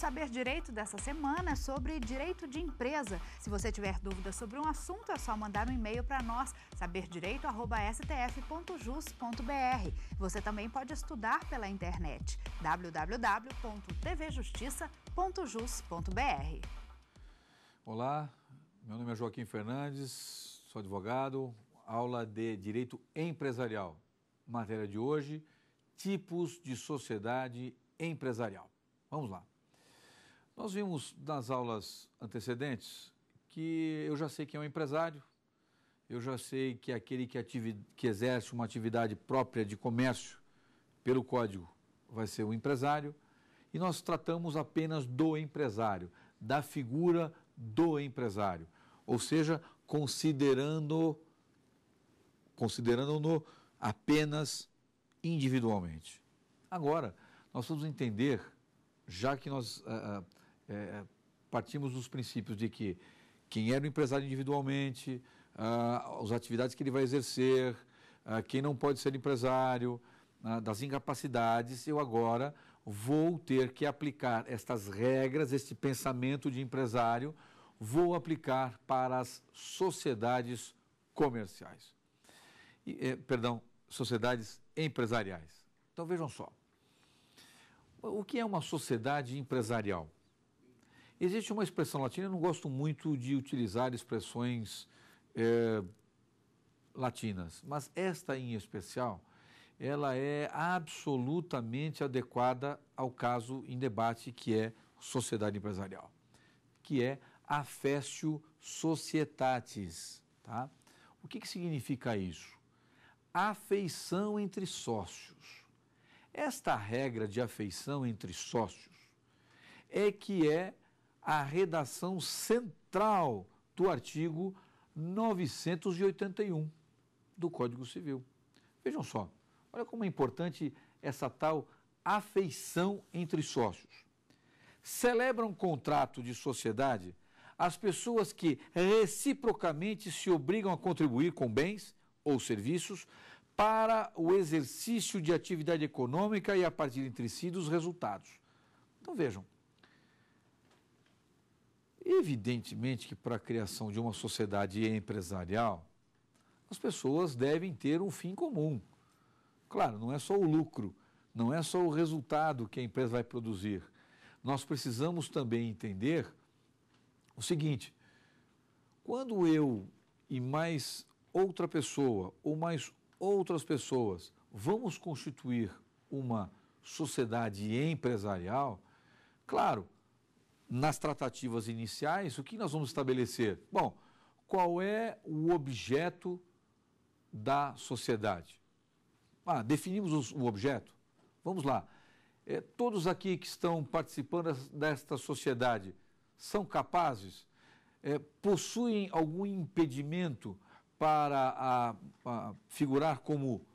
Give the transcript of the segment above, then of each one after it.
Saber Direito dessa semana é sobre direito de empresa. Se você tiver dúvidas sobre um assunto, é só mandar um e-mail para nós, saberdireito.stf.jus.br. Você também pode estudar pela internet www.tvjustiça.jus.br. Olá, meu nome é Joaquim Fernandes, sou advogado, aula de Direito Empresarial. Matéria de hoje: tipos de sociedade empresarial. Vamos lá. Nós vimos nas aulas antecedentes que eu já sei quem é um empresário, eu já sei que é aquele que, ative, que exerce uma atividade própria de comércio pelo código vai ser o um empresário, e nós tratamos apenas do empresário, da figura do empresário, ou seja, considerando considerando-no apenas individualmente. Agora, nós vamos entender, já que nós eh, eh, é, é, partimos dos princípios de que quem era o empresário individualmente, ah, as atividades que ele vai exercer, ah, quem não pode ser empresário, ah, das incapacidades, eu agora vou ter que aplicar estas regras, este pensamento de empresário, vou aplicar para as sociedades comerciais. E, eh, perdão, sociedades empresariais. Então vejam só. O que é uma sociedade empresarial? Existe uma expressão latina, eu não gosto muito de utilizar expressões é, latinas, mas esta em especial, ela é absolutamente adequada ao caso em debate que é sociedade empresarial, que é affestio societatis. Tá? O que, que significa isso? Afeição entre sócios. Esta regra de afeição entre sócios é que é a redação central do artigo 981 do Código Civil. Vejam só, olha como é importante essa tal afeição entre sócios. Celebram um contrato de sociedade as pessoas que reciprocamente se obrigam a contribuir com bens ou serviços para o exercício de atividade econômica e a partir entre si dos resultados. Então vejam, Evidentemente que para a criação de uma sociedade empresarial, as pessoas devem ter um fim comum. Claro, não é só o lucro, não é só o resultado que a empresa vai produzir. Nós precisamos também entender o seguinte: quando eu e mais outra pessoa ou mais outras pessoas vamos constituir uma sociedade empresarial, claro, nas tratativas iniciais, o que nós vamos estabelecer? Bom, qual é o objeto da sociedade? Ah, definimos o objeto? Vamos lá. É, todos aqui que estão participando desta sociedade são capazes? É, possuem algum impedimento para a, a figurar como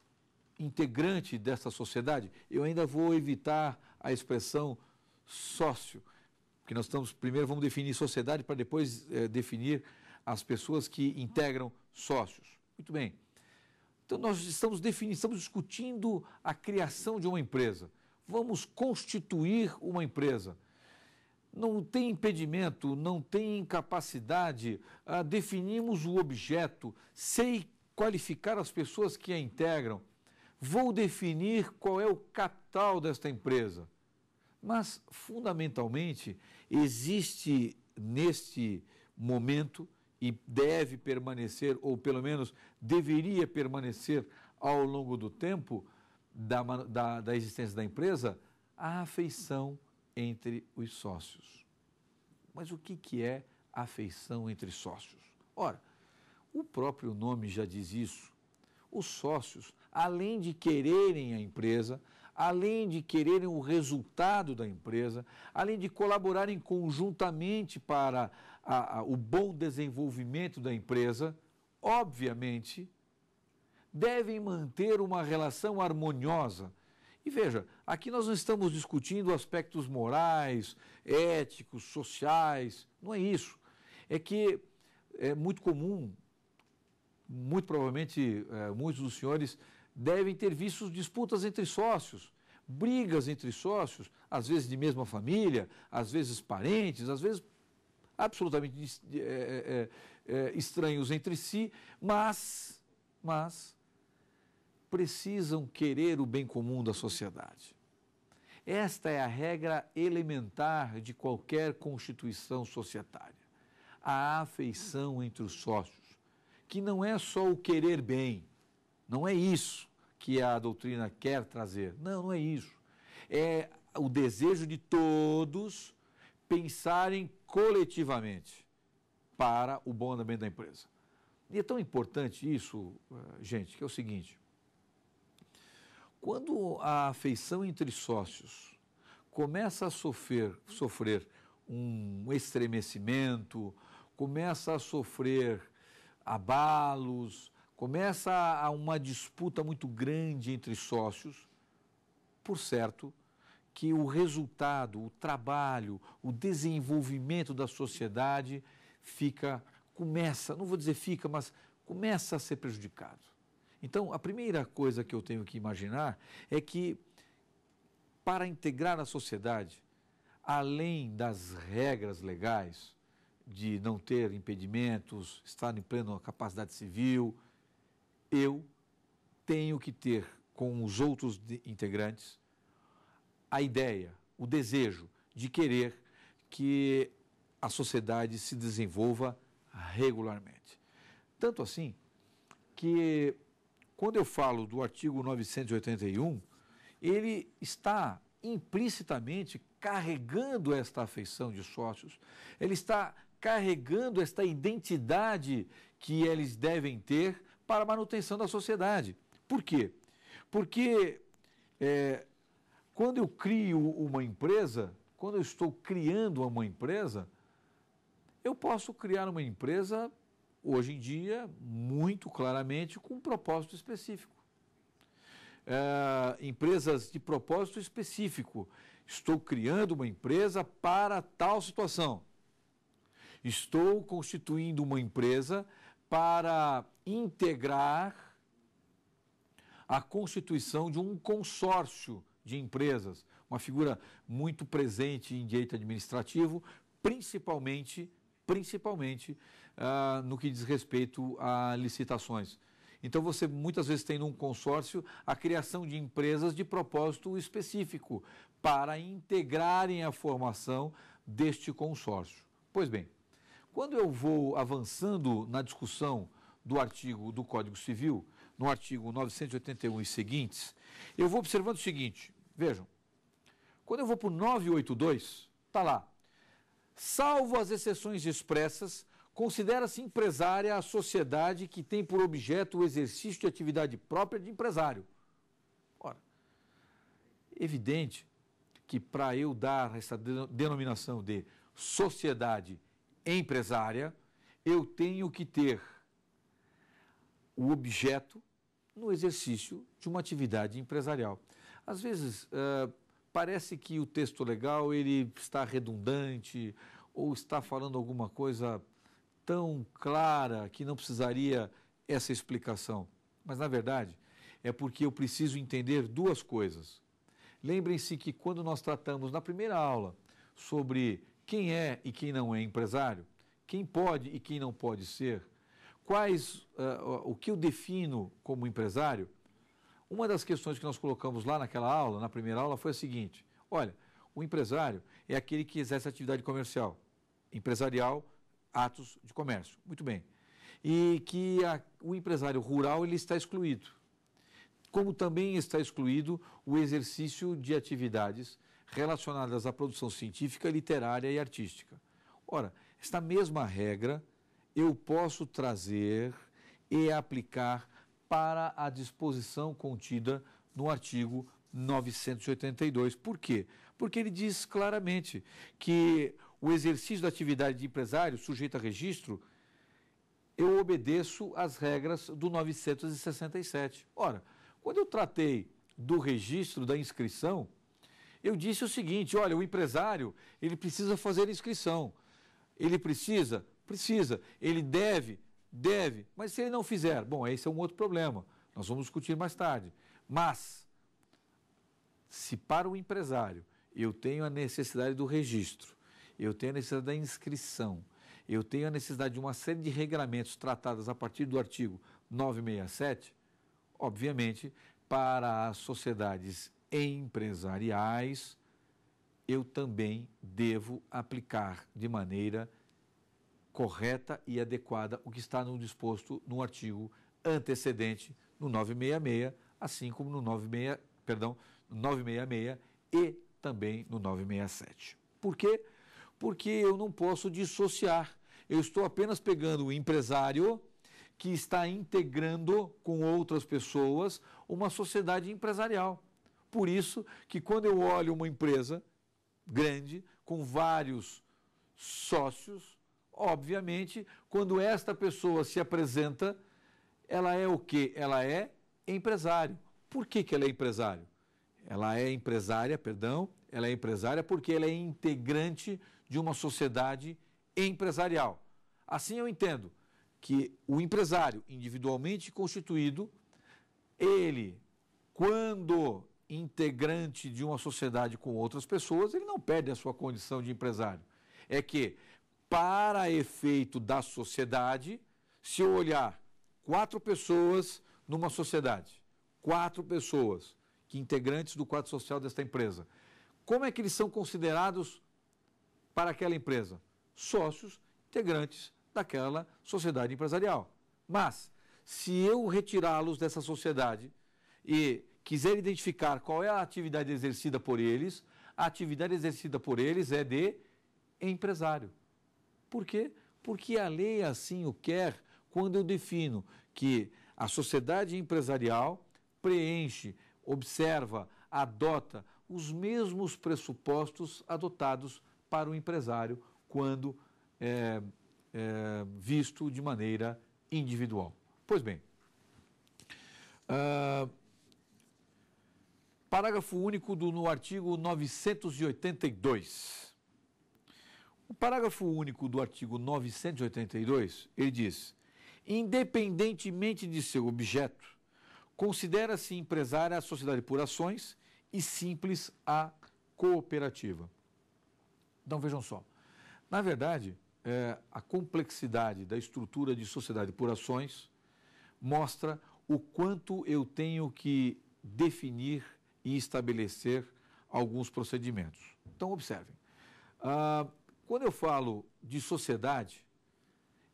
integrante dessa sociedade? Eu ainda vou evitar a expressão sócio porque nós estamos, primeiro vamos definir sociedade para depois é, definir as pessoas que integram sócios. Muito bem. Então nós estamos definindo, estamos discutindo a criação de uma empresa. Vamos constituir uma empresa. Não tem impedimento, não tem incapacidade, ah, definimos o objeto, sei qualificar as pessoas que a integram. Vou definir qual é o capital desta empresa. Mas, fundamentalmente, existe neste momento e deve permanecer, ou pelo menos deveria permanecer ao longo do tempo da, da, da existência da empresa, a afeição entre os sócios. Mas o que, que é afeição entre sócios? Ora, o próprio nome já diz isso. Os sócios, além de quererem a empresa, além de quererem o resultado da empresa, além de colaborarem conjuntamente para a, a, o bom desenvolvimento da empresa, obviamente, devem manter uma relação harmoniosa. E veja, aqui nós não estamos discutindo aspectos morais, éticos, sociais, não é isso. É que é muito comum, muito provavelmente é, muitos dos senhores devem ter visto disputas entre sócios, brigas entre sócios, às vezes de mesma família, às vezes parentes, às vezes absolutamente é, é, estranhos entre si, mas, mas precisam querer o bem comum da sociedade. Esta é a regra elementar de qualquer constituição societária. A afeição entre os sócios, que não é só o querer bem, não é isso que a doutrina quer trazer. Não, não é isso. É o desejo de todos pensarem coletivamente para o bom andamento da empresa. E é tão importante isso, eh, gente, que é o seguinte: quando a afeição entre sócios começa a sofrer, sofrer um estremecimento, começa a sofrer abalos, Começa uma disputa muito grande entre sócios, por certo, que o resultado, o trabalho, o desenvolvimento da sociedade fica, começa, não vou dizer fica, mas começa a ser prejudicado. Então, a primeira coisa que eu tenho que imaginar é que, para integrar a sociedade, além das regras legais, de não ter impedimentos, estar em plena capacidade civil, eu tenho que ter com os outros integrantes a ideia, o desejo de querer que a sociedade se desenvolva regularmente. Tanto assim que, quando eu falo do artigo 981, ele está implicitamente carregando esta afeição de sócios, ele está carregando esta identidade que eles devem ter para a manutenção da sociedade. Por quê? Porque é, quando eu crio uma empresa, quando eu estou criando uma empresa, eu posso criar uma empresa, hoje em dia, muito claramente, com um propósito específico. É, empresas de propósito específico. Estou criando uma empresa para tal situação. Estou constituindo uma empresa para integrar a constituição de um consórcio de empresas, uma figura muito presente em direito administrativo, principalmente, principalmente ah, no que diz respeito a licitações. Então você muitas vezes tem num consórcio a criação de empresas de propósito específico para integrarem a formação deste consórcio. Pois bem, quando eu vou avançando na discussão do artigo do Código Civil, no artigo 981 e seguintes, eu vou observando o seguinte, vejam, quando eu vou para o 982, está lá, salvo as exceções expressas, considera-se empresária a sociedade que tem por objeto o exercício de atividade própria de empresário. Ora, evidente que para eu dar essa denominação de sociedade empresária, eu tenho que ter o objeto no exercício de uma atividade empresarial. Às vezes, uh, parece que o texto legal ele está redundante ou está falando alguma coisa tão clara que não precisaria essa explicação. Mas, na verdade, é porque eu preciso entender duas coisas. Lembrem-se que quando nós tratamos na primeira aula sobre quem é e quem não é empresário, quem pode e quem não pode ser, quais uh, o que eu defino como empresário, uma das questões que nós colocamos lá naquela aula, na primeira aula, foi a seguinte: olha, o empresário é aquele que exerce atividade comercial, empresarial, atos de comércio. Muito bem. E que a, o empresário rural ele está excluído. Como também está excluído o exercício de atividades relacionadas à produção científica, literária e artística. Ora, esta mesma regra eu posso trazer e aplicar para a disposição contida no artigo 982. Por quê? Porque ele diz claramente que o exercício da atividade de empresário sujeito a registro, eu obedeço às regras do 967. Ora, quando eu tratei do registro da inscrição, eu disse o seguinte: olha, o empresário ele precisa fazer inscrição, ele precisa Precisa, ele deve, deve, mas se ele não fizer, bom, esse é um outro problema. Nós vamos discutir mais tarde. Mas, se para o empresário eu tenho a necessidade do registro, eu tenho a necessidade da inscrição, eu tenho a necessidade de uma série de regramentos tratados a partir do artigo 967, obviamente, para as sociedades empresariais, eu também devo aplicar de maneira correta e adequada, o que está no disposto no artigo antecedente no 966, assim como no 96, perdão, 966 e também no 967. Por quê? Porque eu não posso dissociar. Eu estou apenas pegando o empresário que está integrando com outras pessoas uma sociedade empresarial. Por isso que quando eu olho uma empresa grande com vários sócios, obviamente, quando esta pessoa se apresenta, ela é o quê? Ela é empresário. Por que, que ela é empresário? Ela é empresária, perdão, ela é empresária porque ela é integrante de uma sociedade empresarial. Assim eu entendo que o empresário individualmente constituído, ele, quando integrante de uma sociedade com outras pessoas, ele não perde a sua condição de empresário. É que para efeito da sociedade, se eu olhar quatro pessoas numa sociedade, quatro pessoas, que integrantes do quadro social desta empresa, como é que eles são considerados para aquela empresa? Sócios integrantes daquela sociedade empresarial. Mas, se eu retirá-los dessa sociedade e quiser identificar qual é a atividade exercida por eles, a atividade exercida por eles é de empresário. Por quê? Porque a lei assim o quer quando eu defino que a sociedade empresarial preenche, observa, adota os mesmos pressupostos adotados para o empresário quando é, é, visto de maneira individual. Pois bem, uh, parágrafo único do no artigo 982. O parágrafo único do artigo 982, ele diz: independentemente de seu objeto, considera-se empresária a sociedade por ações e simples a cooperativa. Então vejam só. Na verdade, é, a complexidade da estrutura de sociedade por ações mostra o quanto eu tenho que definir e estabelecer alguns procedimentos. Então, observem. Ah, quando eu falo de sociedade,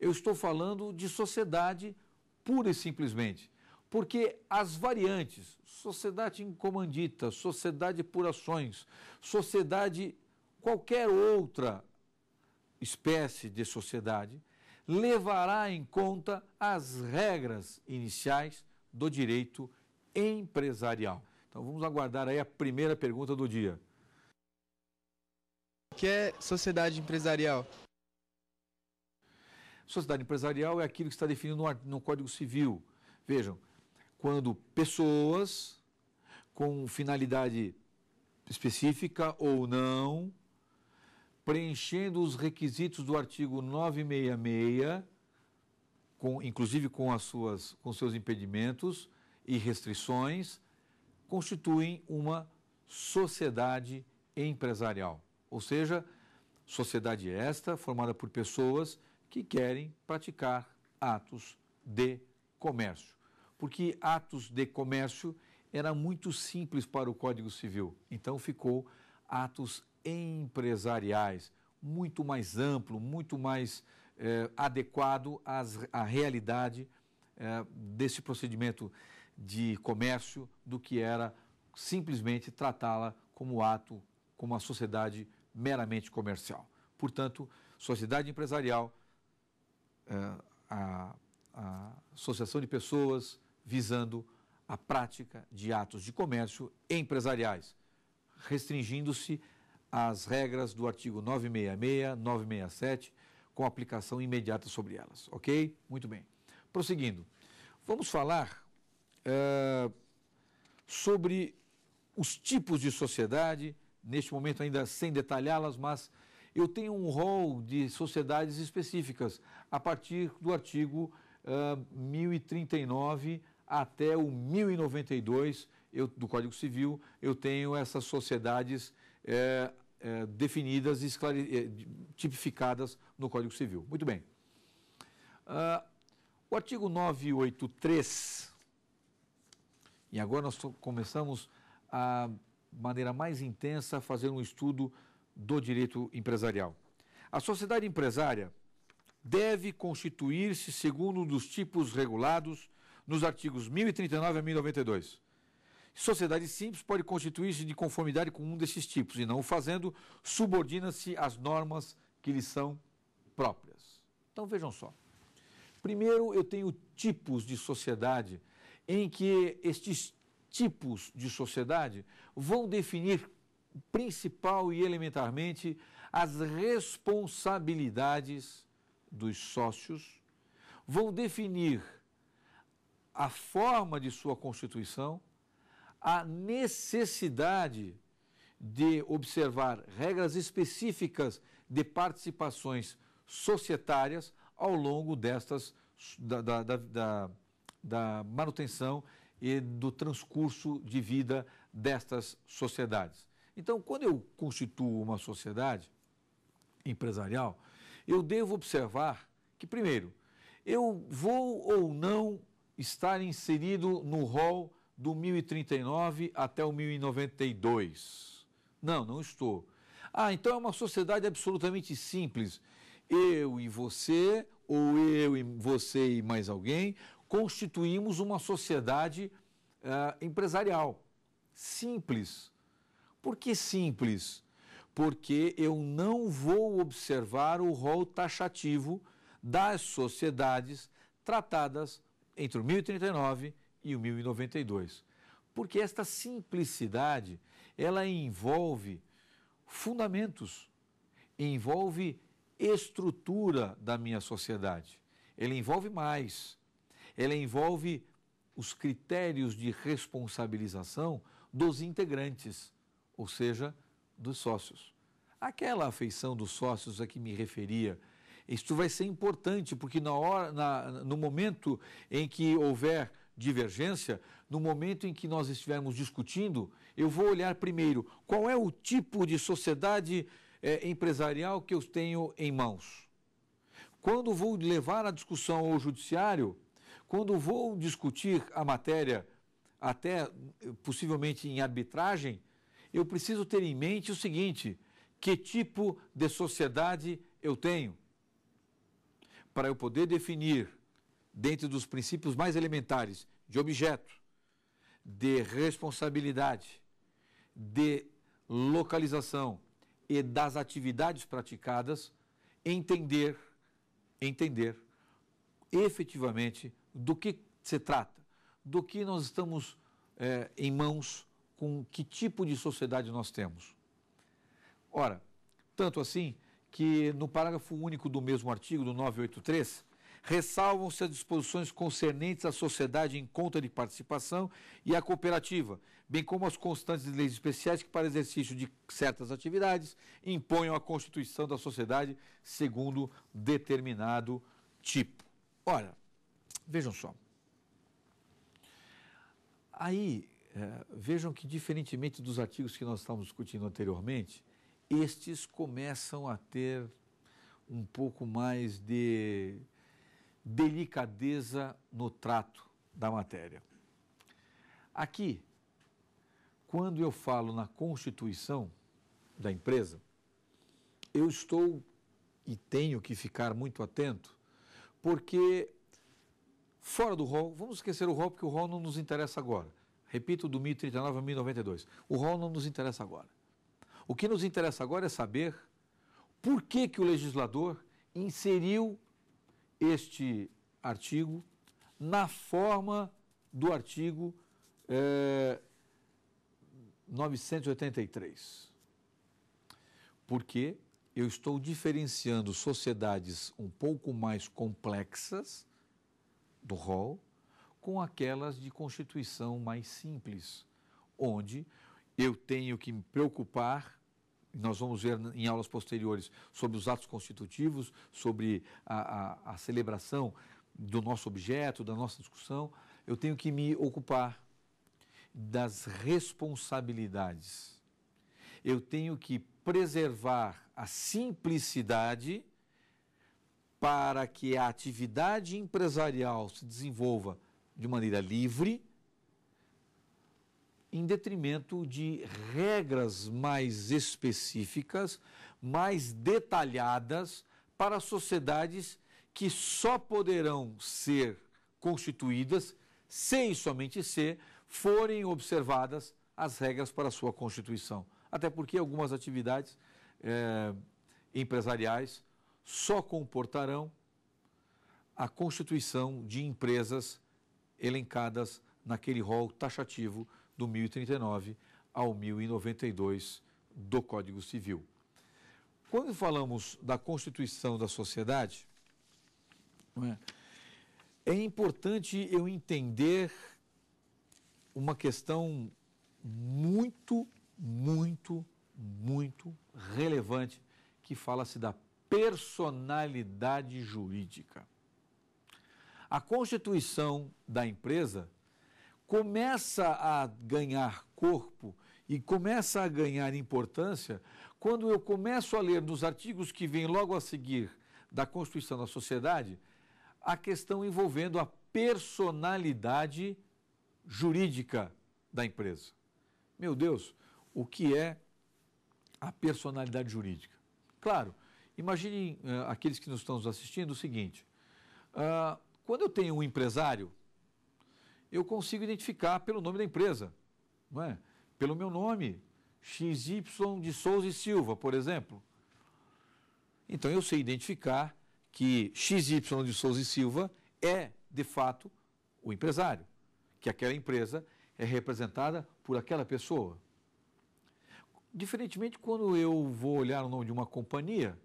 eu estou falando de sociedade pura e simplesmente. Porque as variantes, sociedade incomandita, sociedade por ações, sociedade qualquer outra espécie de sociedade, levará em conta as regras iniciais do direito empresarial. Então vamos aguardar aí a primeira pergunta do dia que é sociedade empresarial? Sociedade empresarial é aquilo que está definido no, no Código Civil. Vejam, quando pessoas com finalidade específica ou não, preenchendo os requisitos do artigo 966, com, inclusive com as suas com seus impedimentos e restrições, constituem uma sociedade empresarial. Ou seja, sociedade esta formada por pessoas que querem praticar atos de comércio. Porque atos de comércio era muito simples para o Código Civil, então ficou atos empresariais, muito mais amplo, muito mais eh, adequado às, à realidade eh, desse procedimento de comércio do que era simplesmente tratá-la como ato, como a sociedade meramente comercial. Portanto, sociedade empresarial, eh, a, associação de pessoas visando a prática de atos de comércio empresariais, restringindo-se às regras do artigo 966, 967, com aplicação imediata sobre elas. Ok? Muito bem. Prosseguindo, vamos falar uh, sobre os tipos de sociedade neste momento ainda sem detalhá-las, mas eu tenho um rol de sociedades específicas a partir do artigo uh, ah, 1039 até o 1092 eu, do Código Civil, eu tenho essas sociedades é, é, definidas e esclare... Eh, tipificadas no Código Civil. Muito bem. Uh, o artigo 983, e agora nós começamos a maneira mais intensa, fazer um estudo do direito empresarial. A sociedade empresária deve constituir-se segundo um dos tipos regulados nos artigos 1039 a 1092. Sociedade simples pode constituir-se de conformidade com um desses tipos e, não o fazendo, subordina-se às normas que lhe são próprias. Então vejam só. Primeiro, eu tenho tipos de sociedade em que estes tipos de sociedade vão definir principal e elementarmente as responsabilidades dos sócios, vão definir a forma de sua constituição, a necessidade de observar regras específicas de participações societárias ao longo destas da, da, da, da manutenção e do transcurso de vida destas sociedades. Então, quando eu constituo uma sociedade empresarial, eu devo observar que, primeiro, eu vou ou não estar inserido no rol do 1039 até o 1092. Não, não estou. Ah, então é uma sociedade absolutamente simples. Eu e você, ou eu e você e mais alguém, constituímos uma sociedade uh, empresarial. Simples. Por que simples? Porque eu não vou observar o rol taxativo das sociedades tratadas entre o 1039 e o 1092. Porque esta simplicidade, ela envolve fundamentos, envolve estrutura da minha sociedade. Ele envolve mais ela envolve os critérios de responsabilização dos integrantes, ou seja, dos sócios. Aquela afeição dos sócios a que me referia, isto vai ser importante, porque na hora, na, no momento em que houver divergência, no momento em que nós estivermos discutindo, eu vou olhar primeiro qual é o tipo de sociedade é, empresarial que eu tenho em mãos. Quando vou levar a discussão ao judiciário, quando vou discutir a matéria, até possivelmente em arbitragem, eu preciso ter em mente o seguinte: que tipo de sociedade eu tenho? Para eu poder definir, dentro dos princípios mais elementares de objeto, de responsabilidade, de localização e das atividades praticadas, entender, entender efetivamente do que se trata? Do que nós estamos é, em mãos, com que tipo de sociedade nós temos? Ora, tanto assim que no parágrafo único do mesmo artigo, do 983, ressalvam-se as disposições concernentes à sociedade em conta de participação e à cooperativa, bem como as constantes de leis especiais que, para exercício de certas atividades, imponham a constituição da sociedade segundo determinado tipo. Ora, Vejam só. Aí, é, vejam que, diferentemente dos artigos que nós estávamos discutindo anteriormente, estes começam a ter um pouco mais de delicadeza no trato da matéria. Aqui, quando eu falo na constituição da empresa, eu estou e tenho que ficar muito atento, porque fora do rol, vamos esquecer o rol porque o rol não nos interessa agora. Repito, do 1039 a 1092. O rol não nos interessa agora. O que nos interessa agora é saber por que, que o legislador inseriu este artigo na forma do artigo é, eh, 983. Porque eu estou diferenciando sociedades um pouco mais complexas do rol, com aquelas de constituição mais simples, onde eu tenho que me preocupar nós vamos ver em aulas posteriores sobre os atos constitutivos, sobre a, a, a, celebração do nosso objeto, da nossa discussão, eu tenho que me ocupar das responsabilidades. Eu tenho que preservar a simplicidade para que a atividade empresarial se desenvolva de maneira livre, em detrimento de regras mais específicas, mais detalhadas para sociedades que só poderão ser constituídas, se e somente se forem observadas as regras para sua constituição. Até porque algumas atividades é, empresariais só comportarão a constituição de empresas elencadas naquele rol taxativo do 1039 ao 1092 do Código Civil. Quando falamos da constituição da sociedade, é? é importante eu entender uma questão muito, muito, muito relevante que fala-se da personalidade jurídica. A constituição da empresa começa a ganhar corpo e começa a ganhar importância quando eu começo a ler nos artigos que vêm logo a seguir da Constituição da Sociedade a questão envolvendo a personalidade jurídica da empresa. Meu Deus, o que é a personalidade jurídica? Claro, Imaginem uh, eh, aqueles que nos estão assistindo o seguinte: uh, quando eu tenho um empresário, eu consigo identificar pelo nome da empresa, não é? pelo meu nome, XY de Souza e Silva, por exemplo. Então eu sei identificar que XY de Souza e Silva é, de fato, o empresário, que aquela empresa é representada por aquela pessoa. Diferentemente quando eu vou olhar o nome de uma companhia,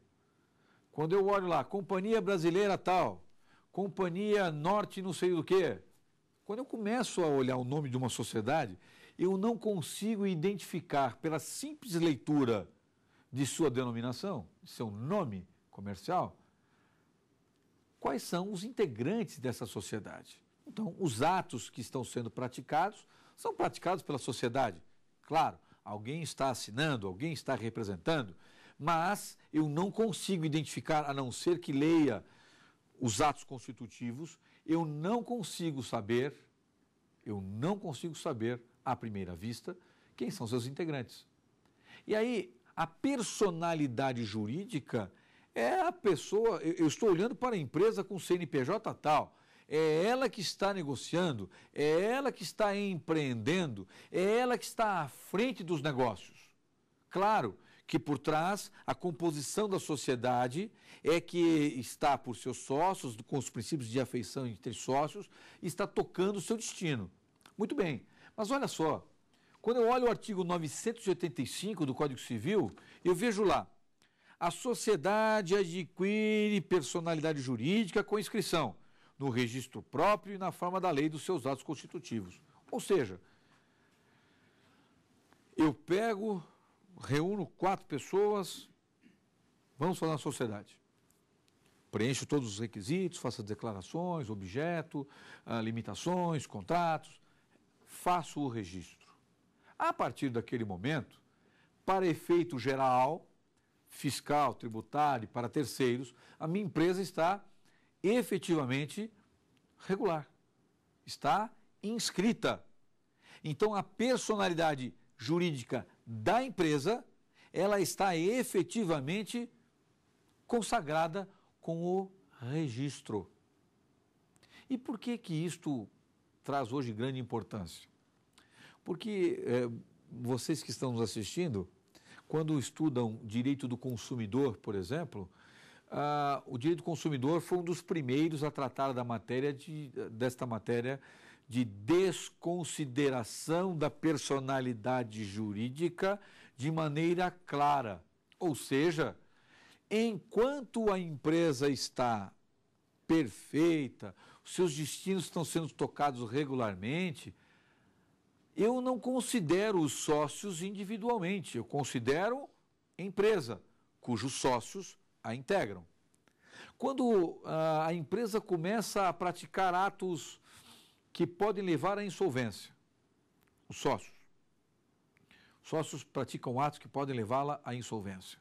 quando eu olho lá, companhia brasileira tal, companhia norte não sei do que. Quando eu começo a olhar o nome de uma sociedade, eu não consigo identificar pela simples leitura de sua denominação, de seu nome comercial, quais são os integrantes dessa sociedade. Então, os atos que estão sendo praticados são praticados pela sociedade. Claro, alguém está assinando, alguém está representando, mas eu não consigo identificar, a não ser que leia os atos constitutivos, eu não consigo saber, eu não consigo saber, à primeira vista, quem são seus integrantes. E aí, a personalidade jurídica é a pessoa, eu estou olhando para a empresa com CNPJ tal, é ela que está negociando, é ela que está empreendendo, é ela que está à frente dos negócios. Claro que por trás a composição da sociedade é que está por seus sócios, com os princípios de afeição entre sócios, está tocando o seu destino. Muito bem, mas olha só, quando eu olho o artigo 985 do Código Civil, eu vejo lá, a sociedade adquire personalidade jurídica com inscrição no registro próprio e na forma da lei dos seus atos constitutivos. Ou seja, eu pego reúno quatro pessoas, vamos falar na sociedade. Preencho todos os requisitos, faço declarações, objeto, ah, limitações, contratos, faço o registro. A partir daquele momento, para efeito geral, fiscal, tributário, para terceiros, a minha empresa está efetivamente regular, está inscrita. Então, a personalidade jurídica da empresa, ela está efetivamente consagrada com o registro. E por que que isto traz hoje grande importância? Porque é, vocês que estão nos assistindo, quando estudam direito do consumidor, por exemplo, ah, o direito do consumidor foi um dos primeiros a tratar da matéria de, desta matéria de desconsideração da personalidade jurídica de maneira clara. Ou seja, enquanto a empresa está perfeita, seus destinos estão sendo tocados regularmente, eu não considero os sócios individualmente, eu considero empresa, cujos sócios a integram. Quando ah, a empresa começa a praticar atos que podem levar à insolvência. Os sócios. Os sócios praticam atos que podem levá-la à insolvência.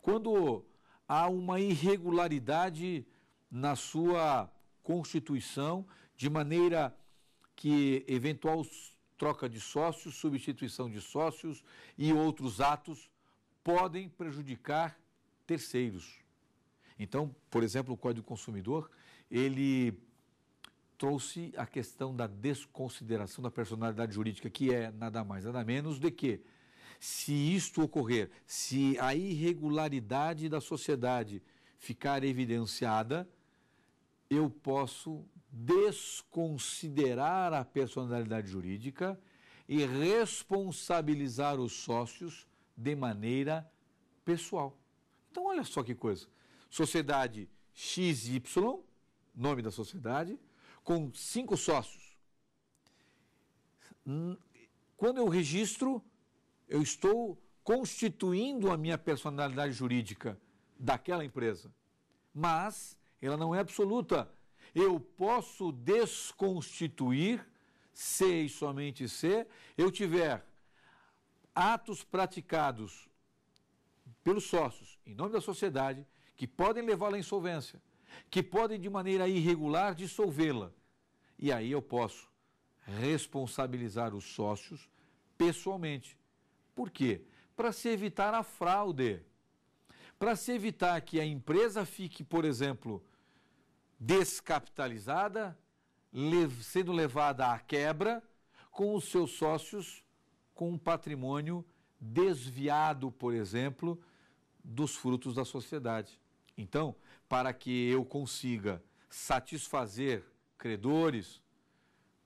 Quando há uma irregularidade na sua constituição, de maneira que eventual troca de sócios, substituição de sócios e outros atos podem prejudicar terceiros. Então, por exemplo, o Código Consumidor, ele trouxe a questão da desconsideração da personalidade jurídica, que é nada mais, nada menos do que se isto ocorrer, se a irregularidade da sociedade ficar evidenciada, eu posso desconsiderar a personalidade jurídica e responsabilizar os sócios de maneira pessoal. Então, olha só que coisa. Sociedade XY, nome da sociedade, com cinco sócios. Quando eu registro, eu estou constituindo a minha personalidade jurídica daquela empresa. Mas ela não é absoluta. Eu posso desconstituir se e somente se eu tiver atos praticados pelos sócios em nome da sociedade que podem levá-la à insolvência que podem de maneira irregular dissolvê-la. E aí eu posso responsabilizar os sócios pessoalmente. Por quê? Para se evitar a fraude. Para se evitar que a empresa fique, por exemplo, descapitalizada, sendo levada à quebra, com os seus sócios com um patrimônio desviado, por exemplo, dos frutos da sociedade. Então, para que eu consiga satisfazer credores,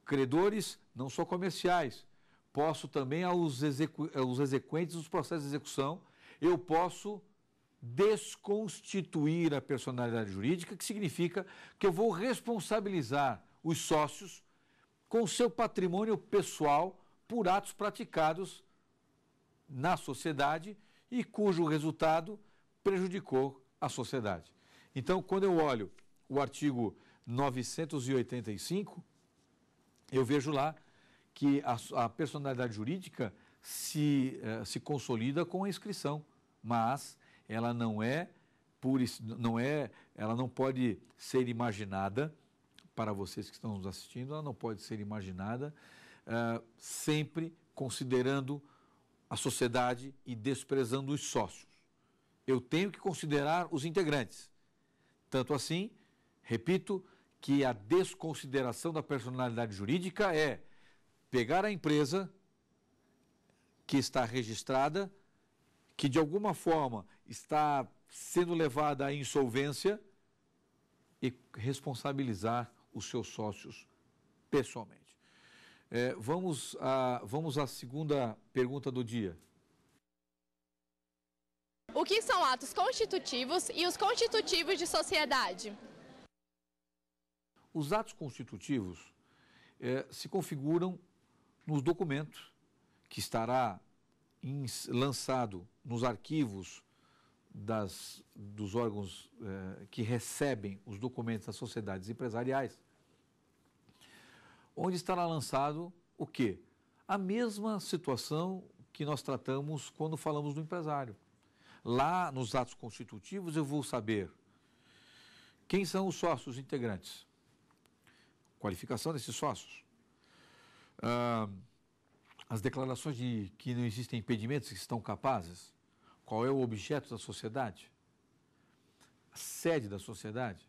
credores não só comerciais, posso também aos, execu aos exequentes dos processos de execução, eu posso desconstituir a personalidade jurídica, que significa que eu vou responsabilizar os sócios com seu patrimônio pessoal por atos praticados na sociedade e cujo resultado prejudicou a sociedade. Então, quando eu olho o artigo 985, eu vejo lá que a, a personalidade jurídica se, eh, se consolida com a inscrição, mas ela não é pura, não é, ela não pode ser imaginada para vocês que estão nos assistindo, ela não pode ser imaginada eh, sempre considerando a sociedade e desprezando os sócios. Eu tenho que considerar os integrantes tanto assim, repito, que a desconsideração da personalidade jurídica é pegar a empresa que está registrada, que de alguma forma está sendo levada à insolvência e responsabilizar os seus sócios pessoalmente. É, vamos, a, vamos à segunda pergunta do dia o que são atos constitutivos e os constitutivos de sociedade. Os atos constitutivos é, se configuram nos documentos que estará em, lançado nos arquivos das, dos órgãos é, que recebem os documentos das sociedades empresariais, onde estará lançado o quê? A mesma situação que nós tratamos quando falamos do empresário. Lá nos atos constitutivos eu vou saber quem são os sócios integrantes, qualificação desses sócios, ah, as declarações de que não existem impedimentos que estão capazes, qual é o objeto da sociedade, a sede da sociedade,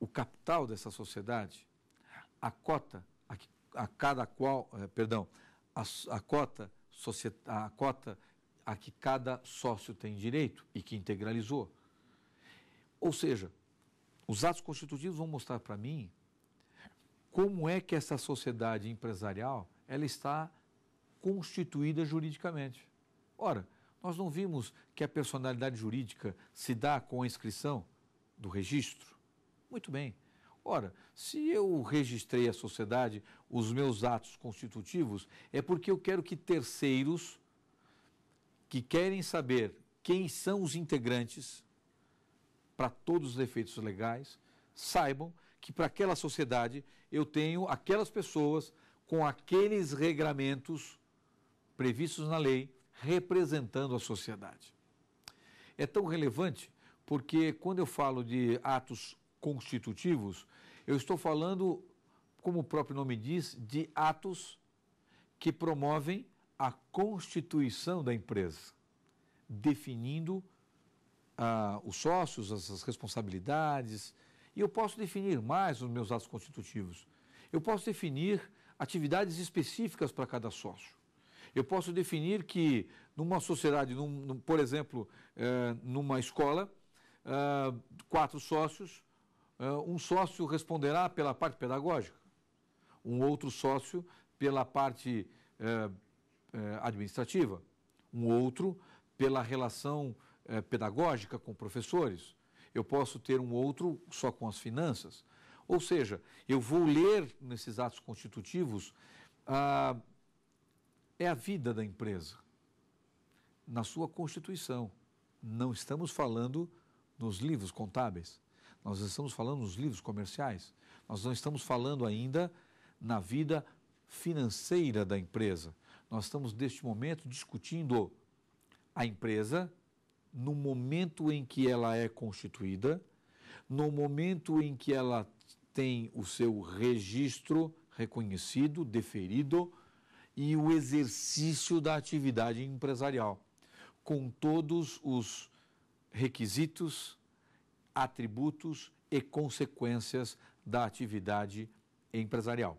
o capital dessa sociedade, a cota a, a cada qual, eh, perdão, a, a cota a cota a que cada sócio tem direito e que integralizou. Ou seja, os atos constitutivos vão mostrar para mim como é que essa sociedade empresarial ela está constituída juridicamente. Ora, nós não vimos que a personalidade jurídica se dá com a inscrição do registro? Muito bem. Ora, se eu registrei a sociedade, os meus atos constitutivos, é porque eu quero que terceiros que querem saber quem são os integrantes, para todos os efeitos legais, saibam que para aquela sociedade eu tenho aquelas pessoas com aqueles regramentos previstos na lei representando a sociedade. É tão relevante porque quando eu falo de atos constitutivos, eu estou falando, como o próprio nome diz, de atos que promovem a constituição da empresa, definindo ah, os sócios, as, as responsabilidades, e eu posso definir mais os meus atos constitutivos. Eu posso definir atividades específicas para cada sócio. Eu posso definir que numa sociedade, num, num, por exemplo, eh, numa escola, ah, quatro sócios, ah, um sócio responderá pela parte pedagógica, um outro sócio pela parte eh, eh, administrativa, um outro pela relação eh, pedagógica com professores, eu posso ter um outro só com as finanças. Ou seja, eu vou ler nesses atos constitutivos ah, é a vida da empresa, na sua constituição. Não estamos falando nos livros contábeis, nós estamos falando nos livros comerciais, nós não estamos falando ainda na vida financeira da empresa. Nós estamos, neste momento, discutindo a empresa no momento em que ela é constituída, no momento em que ela tem o seu registro reconhecido, deferido, e o exercício da atividade empresarial, com todos os requisitos, atributos e consequências da atividade empresarial.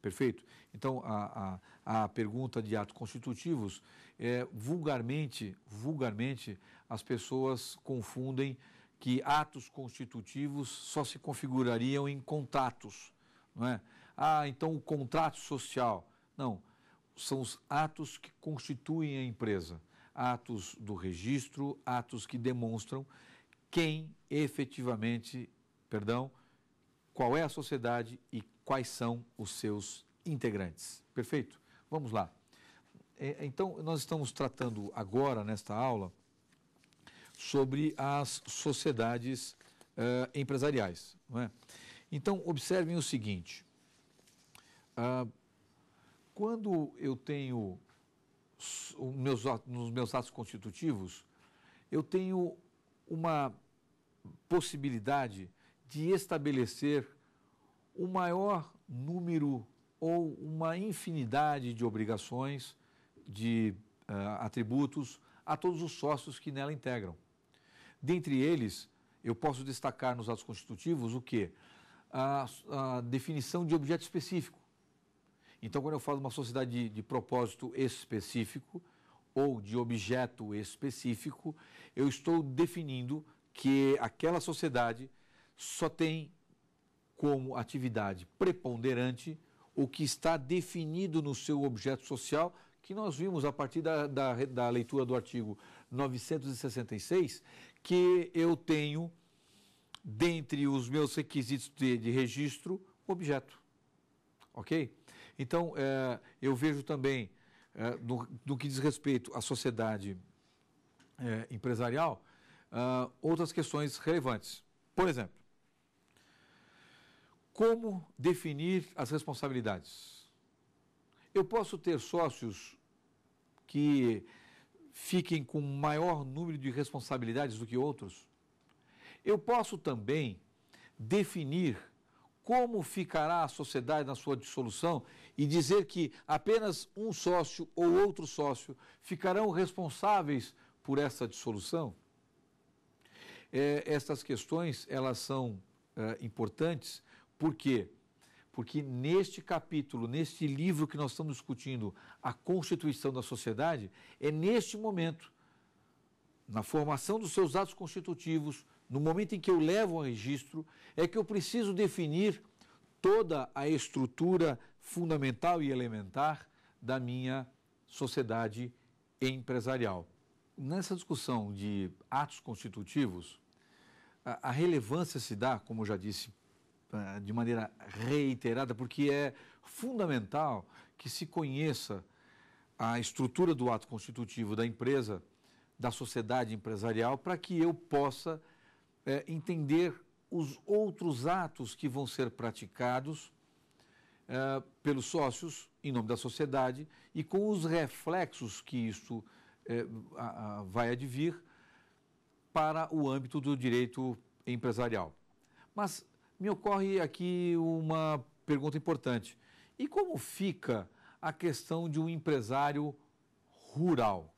Perfeito? Então, a, a, a pergunta de atos constitutivos, é, vulgarmente, vulgarmente, as pessoas confundem que atos constitutivos só se configurariam em contratos não é? Ah, então o contrato social. Não, são os atos que constituem a empresa, atos do registro, atos que demonstram quem efetivamente, perdão, qual é a sociedade e quais são os seus integrantes. Perfeito? Vamos lá. É, então, nós estamos tratando agora, nesta aula, sobre as sociedades uh, empresariais. É? Então, observem o seguinte: uh, quando eu tenho meus, nos meus atos constitutivos, eu tenho uma possibilidade de estabelecer o maior número ou uma infinidade de obrigações, de uh, atributos a todos os sócios que nela integram. Dentre eles, eu posso destacar nos atos constitutivos o quê? A, a definição de objeto específico. Então, quando eu falo de uma sociedade de, de propósito específico ou de objeto específico, eu estou definindo que aquela sociedade só tem como atividade preponderante o que está definido no seu objeto social, que nós vimos a partir da, da, da leitura do artigo 966, que eu tenho, dentre os meus requisitos de, de registro, objeto. Ok? Então, é, eu vejo também, é, no, no, que diz respeito à sociedade é, empresarial, ah, outras questões relevantes. Por exemplo, como definir as responsabilidades. Eu posso ter sócios que fiquem com maior número de responsabilidades do que outros. Eu posso também definir como ficará a sociedade na sua dissolução e dizer que apenas um sócio ou outro sócio ficarão responsáveis por essa dissolução? É, estas questões elas são é, importantes por quê? Porque neste capítulo, neste livro que nós estamos discutindo, a constituição da sociedade, é neste momento, na formação dos seus atos constitutivos, no momento em que eu levo um registro, é que eu preciso definir toda a estrutura fundamental e elementar da minha sociedade empresarial. Nessa discussão de atos constitutivos, a, relevância se dá, como eu já disse, eh, de maneira reiterada, porque é fundamental que se conheça a estrutura do ato constitutivo da empresa, da sociedade empresarial, para que eu possa é, entender os outros atos que vão ser praticados é, pelos sócios em nome da sociedade e com os reflexos que isso é, a, a, vai advir para o âmbito do direito empresarial. Mas me ocorre aqui uma pergunta importante. E como fica a questão de um empresário rural?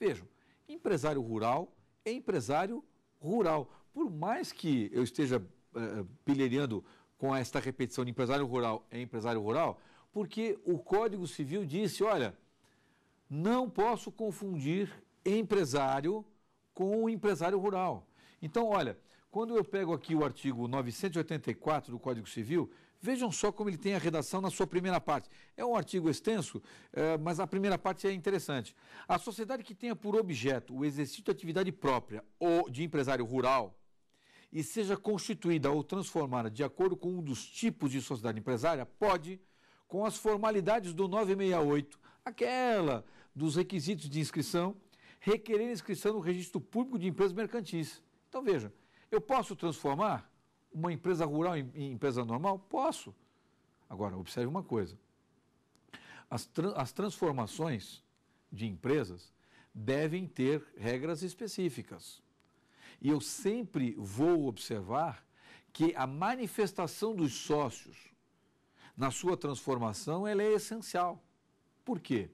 Vejam, empresário rural é empresário rural. Por mais que eu esteja uh, pilheriando com esta repetição de empresário rural é empresário rural, porque o Código Civil disse: olha, não posso confundir empresário com empresário rural. Então, olha, quando eu pego aqui o artigo 984 do Código Civil, vejam só como ele tem a redação na sua primeira parte. É um artigo extenso, é, mas a primeira parte é interessante. A sociedade que tenha por objeto o exercício de atividade própria ou de empresário rural e seja constituída ou transformada de acordo com um dos tipos de sociedade empresária, pode, com as formalidades do 968, aquela dos requisitos de inscrição, requerer inscrição no registro público de empresas mercantis. Então vejam. Eu posso transformar uma empresa rural em, em empresa normal? Posso. Agora, observe uma coisa: as, tra as transformações de empresas devem ter regras específicas. E eu sempre vou observar que a manifestação dos sócios na sua transformação ela é essencial. Por quê?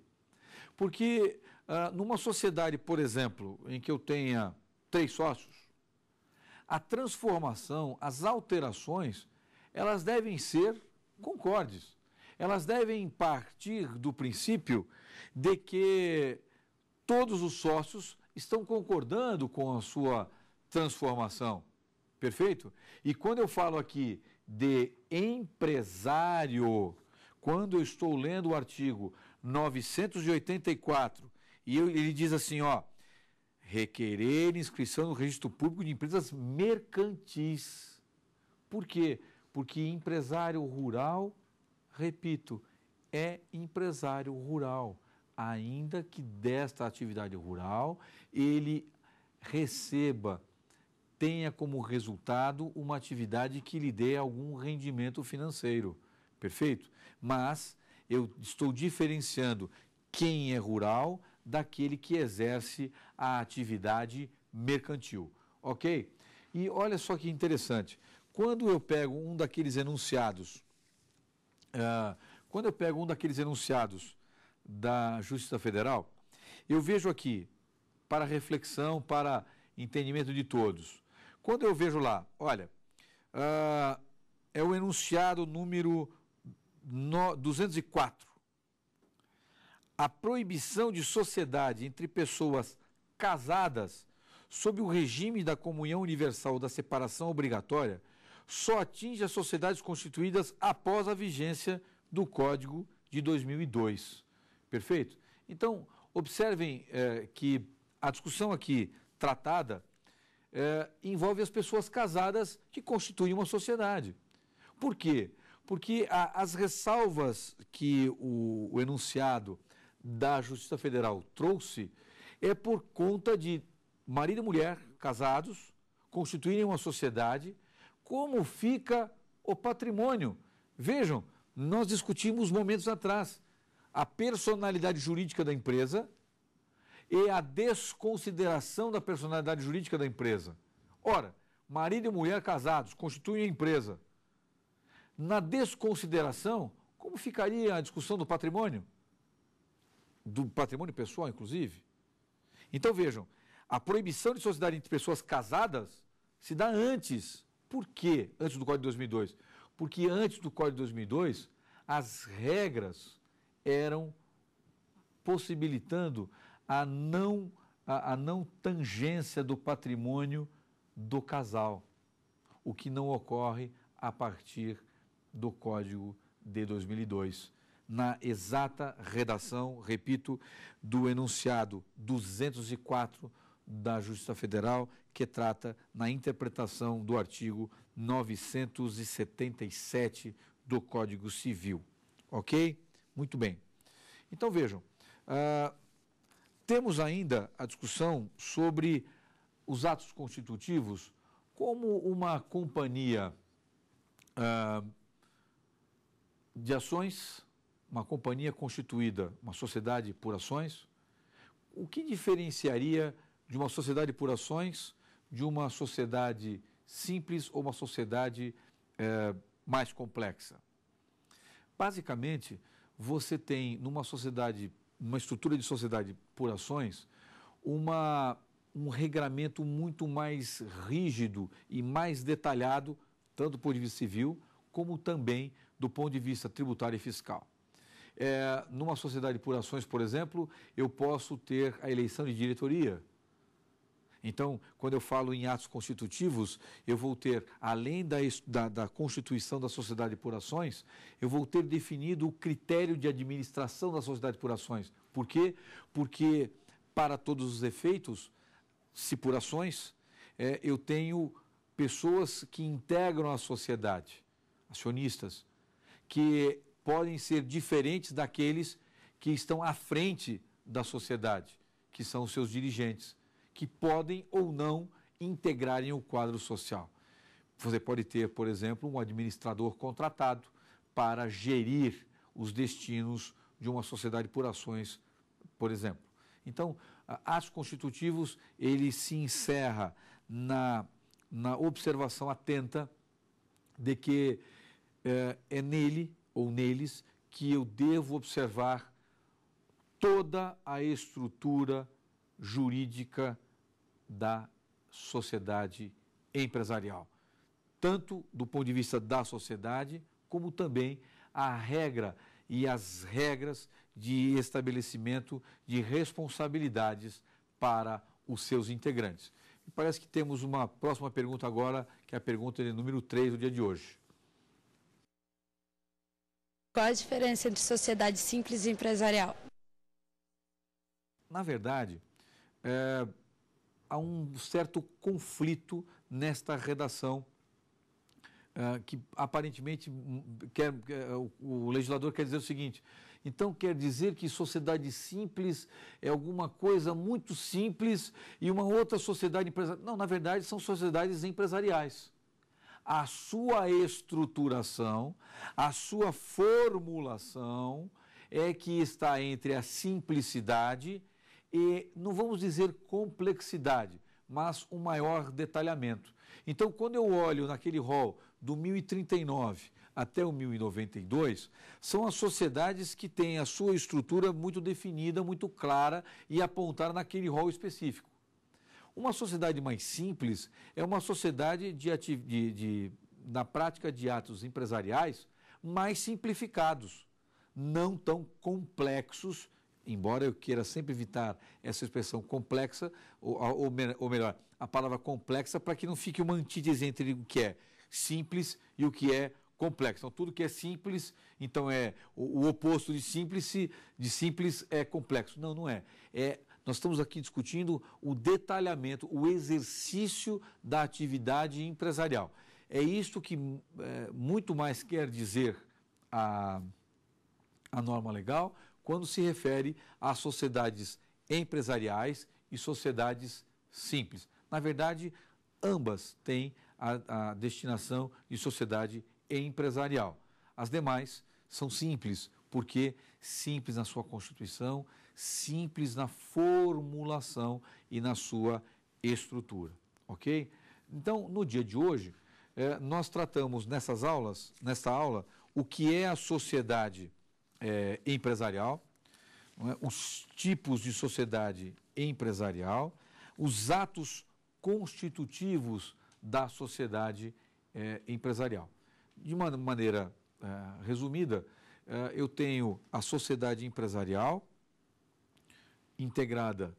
Porque ah, numa sociedade, por exemplo, em que eu tenha três sócios, a transformação, as alterações, elas devem ser concordes. Elas devem partir do princípio de que todos os sócios estão concordando com a sua transformação. Perfeito? E quando eu falo aqui de empresário, quando eu estou lendo o artigo 984 e eu, ele diz assim, ó, requerer inscrição no registro público de empresas mercantis. Por quê? Porque empresário rural, repito, é empresário rural, ainda que desta atividade rural ele receba tenha como resultado uma atividade que lhe dê algum rendimento financeiro. Perfeito? Mas eu estou diferenciando quem é rural daquele que exerce a atividade mercantil, ok? E olha só que interessante, quando eu pego um daqueles enunciados, uh, quando eu pego um daqueles enunciados da Justiça Federal, eu vejo aqui, para reflexão, para entendimento de todos, quando eu vejo lá, olha, uh, é o enunciado número no, 204, a proibição de sociedade entre pessoas casadas sob o regime da comunhão universal da separação obrigatória só atinge as sociedades constituídas após a vigência do Código de 2002. Perfeito? Então, observem eh, que a discussão aqui tratada eh, envolve as pessoas casadas que constituem uma sociedade. Por quê? Porque a, as ressalvas que o, o enunciado da Justiça Federal trouxe é por conta de marido e mulher casados constituírem uma sociedade, como fica o patrimônio. Vejam, nós discutimos momentos atrás a personalidade jurídica da empresa e a desconsideração da personalidade jurídica da empresa. Ora, marido e mulher casados constituem a empresa. Na desconsideração, como ficaria a discussão do patrimônio? do patrimônio pessoal, inclusive. Então vejam, a proibição de sociedade entre pessoas casadas se dá antes. Por quê? Antes do Código de 2002. Porque antes do Código de 2002, as regras eram possibilitando a não, a, a não tangência do patrimônio do casal, o que não ocorre a partir do Código de 2002 na exata redação, repito, do enunciado 204 da Justiça Federal, que trata na interpretação do artigo 977 do Código Civil. Ok? Muito bem. Então vejam, uh, temos ainda a discussão sobre os atos constitutivos como uma companhia uh, de ações uma companhia constituída, uma sociedade por ações, o que diferenciaria de uma sociedade por ações de uma sociedade simples ou uma sociedade é, mais complexa? Basicamente, você tem numa sociedade, uma estrutura de sociedade por ações, uma, um regramento muito mais rígido e mais detalhado, tanto do ponto de vista civil, como também do ponto de vista tributário e fiscal. É, numa sociedade por ações, por exemplo, eu posso ter a eleição de diretoria. Então, quando eu falo em atos constitutivos, eu vou ter, além da, da, da, constituição da sociedade por ações, eu vou ter definido o critério de administração da sociedade por ações. Por quê? Porque, para todos os efeitos, se por ações, é, eu tenho pessoas que integram a sociedade, acionistas, que podem ser diferentes daqueles que estão à frente da sociedade, que são os seus dirigentes, que podem ou não integrarem o quadro social. Você pode ter, por exemplo, um administrador contratado para gerir os destinos de uma sociedade por ações, por exemplo. Então, atos constitutivos, ele se encerra na, na observação atenta de que é, é nele ou neles que eu devo observar toda a estrutura jurídica da sociedade empresarial, tanto do ponto de vista da sociedade, como também a regra e as regras de estabelecimento de responsabilidades para os seus integrantes. Me parece que temos uma próxima pergunta agora, que é a pergunta número 3 do dia de hoje. Qual a diferença entre sociedade simples e empresarial? Na verdade, é, há um certo conflito nesta redação é, que aparentemente quer, é, o legislador quer dizer o seguinte. Então quer dizer que sociedade simples é alguma coisa muito simples e uma outra sociedade empresarial. Não, na verdade são sociedades empresariais a sua estruturação, a sua formulação é que está entre a simplicidade e, não vamos dizer complexidade, mas um maior detalhamento. Então, quando eu olho naquele rol do 1039 até o 1092, são as sociedades que têm a sua estrutura muito definida, muito clara e apontar naquele rol específico. Uma sociedade mais simples é uma sociedade de, de, de na prática de atos empresariais mais simplificados, não tão complexos, embora eu queira sempre evitar essa expressão complexa, ou, ou, ou melhor, a palavra complexa, para que não fique uma antítese entre o que é simples e o que é complexo. Então, tudo que é simples, então é o, o oposto de simples, de simples é complexo. Não, não é. É nós estamos aqui discutindo o detalhamento, o exercício da atividade empresarial. É isto que é, muito mais quer dizer a, a norma legal quando se refere a sociedades empresariais e sociedades simples. Na verdade, ambas têm a, a destinação de sociedade empresarial. As demais são simples, porque simples na sua constituição, simples na formulação e na sua estrutura, ok? Então, no dia de hoje, eh, nós tratamos nessas aulas, nesta aula, o que é a sociedade eh, empresarial, é? os tipos de sociedade empresarial, os atos constitutivos da sociedade eh, empresarial. De uma maneira resumida, eu tenho a sociedade empresarial, integrada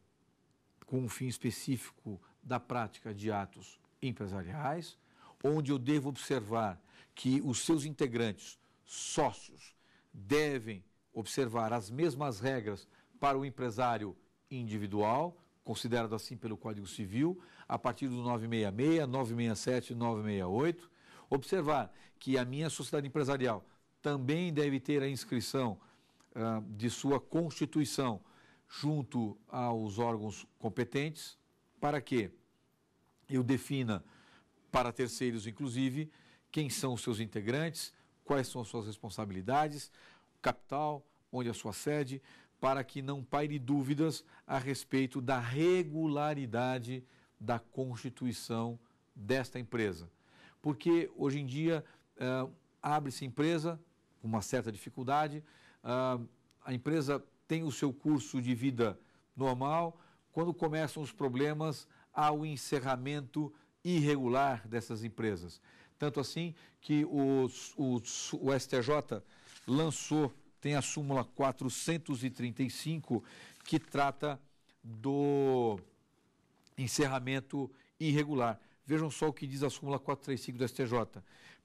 com um fim específico da prática de atos empresariais, onde eu devo observar que os seus integrantes, sócios, devem observar as mesmas regras para o empresário individual, considerado assim pelo Código Civil, a partir do 966, 967 e 968. Observar que a minha sociedade empresarial também deve ter a inscrição ah, de sua constituição junto aos órgãos competentes para que eu defina para terceiros, inclusive, quem são os seus integrantes, quais são as suas responsabilidades, capital, onde é a sua sede, para que não paire dúvidas a respeito da regularidade da constituição desta empresa. Porque hoje em dia uh, abre-se empresa, com uma certa dificuldade, uh, a empresa tem o seu curso de vida normal, quando começam os problemas, há o encerramento irregular dessas empresas. Tanto assim que o, o, o STJ lançou, tem a súmula 435, que trata do encerramento irregular. Vejam só o que diz a súmula 435 do STJ.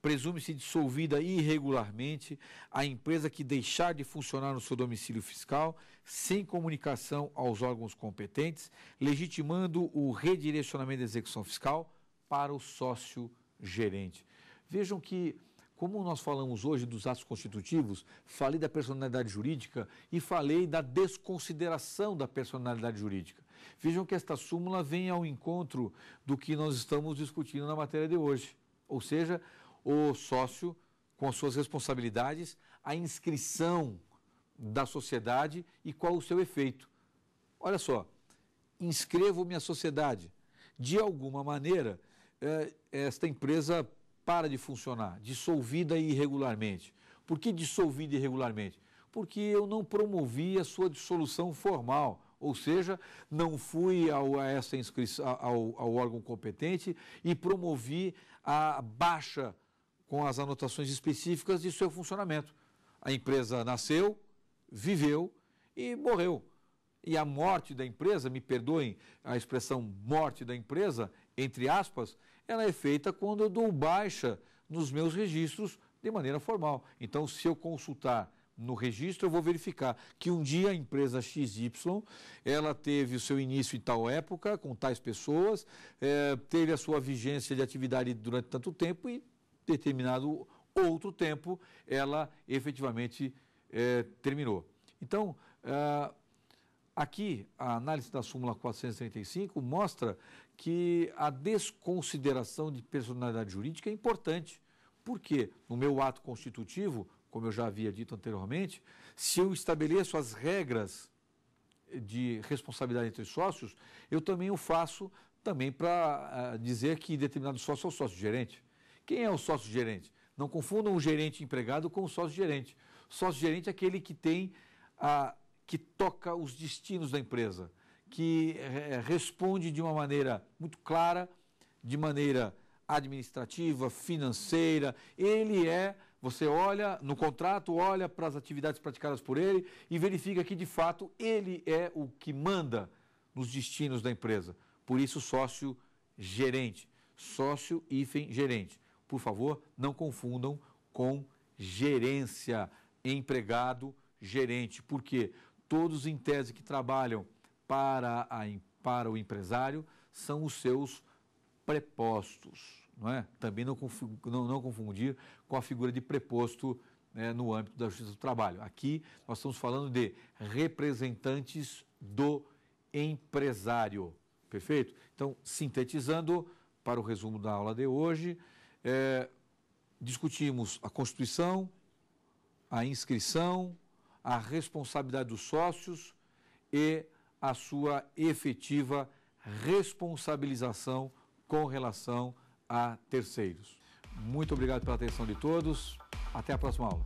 Presume-se dissolvida irregularmente a empresa que deixar de funcionar no seu domicílio fiscal sem comunicação aos órgãos competentes, legitimando o redirecionamento da execução fiscal para o sócio gerente. Vejam que como nós falamos hoje dos atos constitutivos, falei da personalidade jurídica e falei da desconsideração da personalidade jurídica. Vejam que esta súmula vem ao encontro do que nós estamos discutindo na matéria de hoje, ou seja, o sócio com as suas responsabilidades, a inscrição da sociedade e qual o seu efeito. Olha só, inscrevo me à sociedade. De alguma maneira, é, esta empresa para de funcionar, dissolvida irregularmente. Por que dissolvida irregularmente? Porque eu não promovi a sua dissolução formal ou seja, não fui ao, a essa inscrição, ao, ao órgão competente e promovi a baixa com as anotações específicas de seu funcionamento. A empresa nasceu, viveu e morreu. E a morte da empresa, me perdoem a expressão morte da empresa, entre aspas, ela é feita quando eu dou baixa nos meus registros de maneira formal. Então, se eu consultar no registro, eu vou verificar que um dia a empresa XY, ela teve o seu início em tal época, com tais pessoas, é, teve a sua vigência de atividade durante tanto tempo e determinado outro tempo ela efetivamente é, terminou. Então, é, aqui a análise da súmula 435 mostra que a desconsideração de personalidade jurídica é importante. Porque no meu ato constitutivo, como eu já havia dito anteriormente, se eu estabeleço as regras de responsabilidade entre os sócios, eu também o faço também para ah, dizer que determinado sócio é o sócio gerente. Quem é o sócio gerente? Não confundam o gerente empregado com o sócio gerente. O sócio gerente é aquele que tem a que toca os destinos da empresa, que eh, eh, responde de uma maneira muito clara, de maneira administrativa, financeira. Ele é você olha no contrato, olha para as atividades praticadas por ele e verifica que de fato ele é o que manda nos destinos da empresa. Por isso, sócio gerente, sócio hífen gerente. Por favor, não confundam com gerência, empregado, gerente, porque todos em tese que trabalham para, a, para o empresário são os seus prepostos não é? também não, não, não confundir com a figura de preposto né, no âmbito da Justiça do Trabalho. Aqui nós estamos falando de representantes do empresário. Perfeito? Então, sintetizando para o resumo da aula de hoje, é, discutimos a Constituição, a inscrição, a responsabilidade dos sócios e a sua efetiva responsabilização com relação a terceiros. Muito obrigado pela atenção de todos. Até a próxima aula.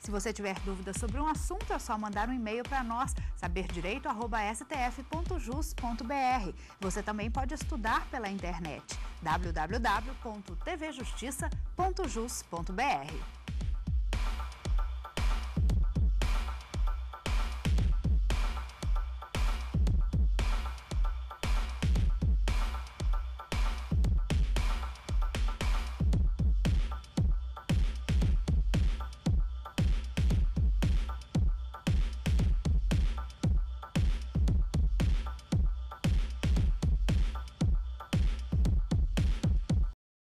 Se você tiver dúvidas sobre um assunto, é só mandar um e-mail para nós, saberdireito.stf.jus.br. Você também pode estudar pela internet, www.tvjustiça.jus.br.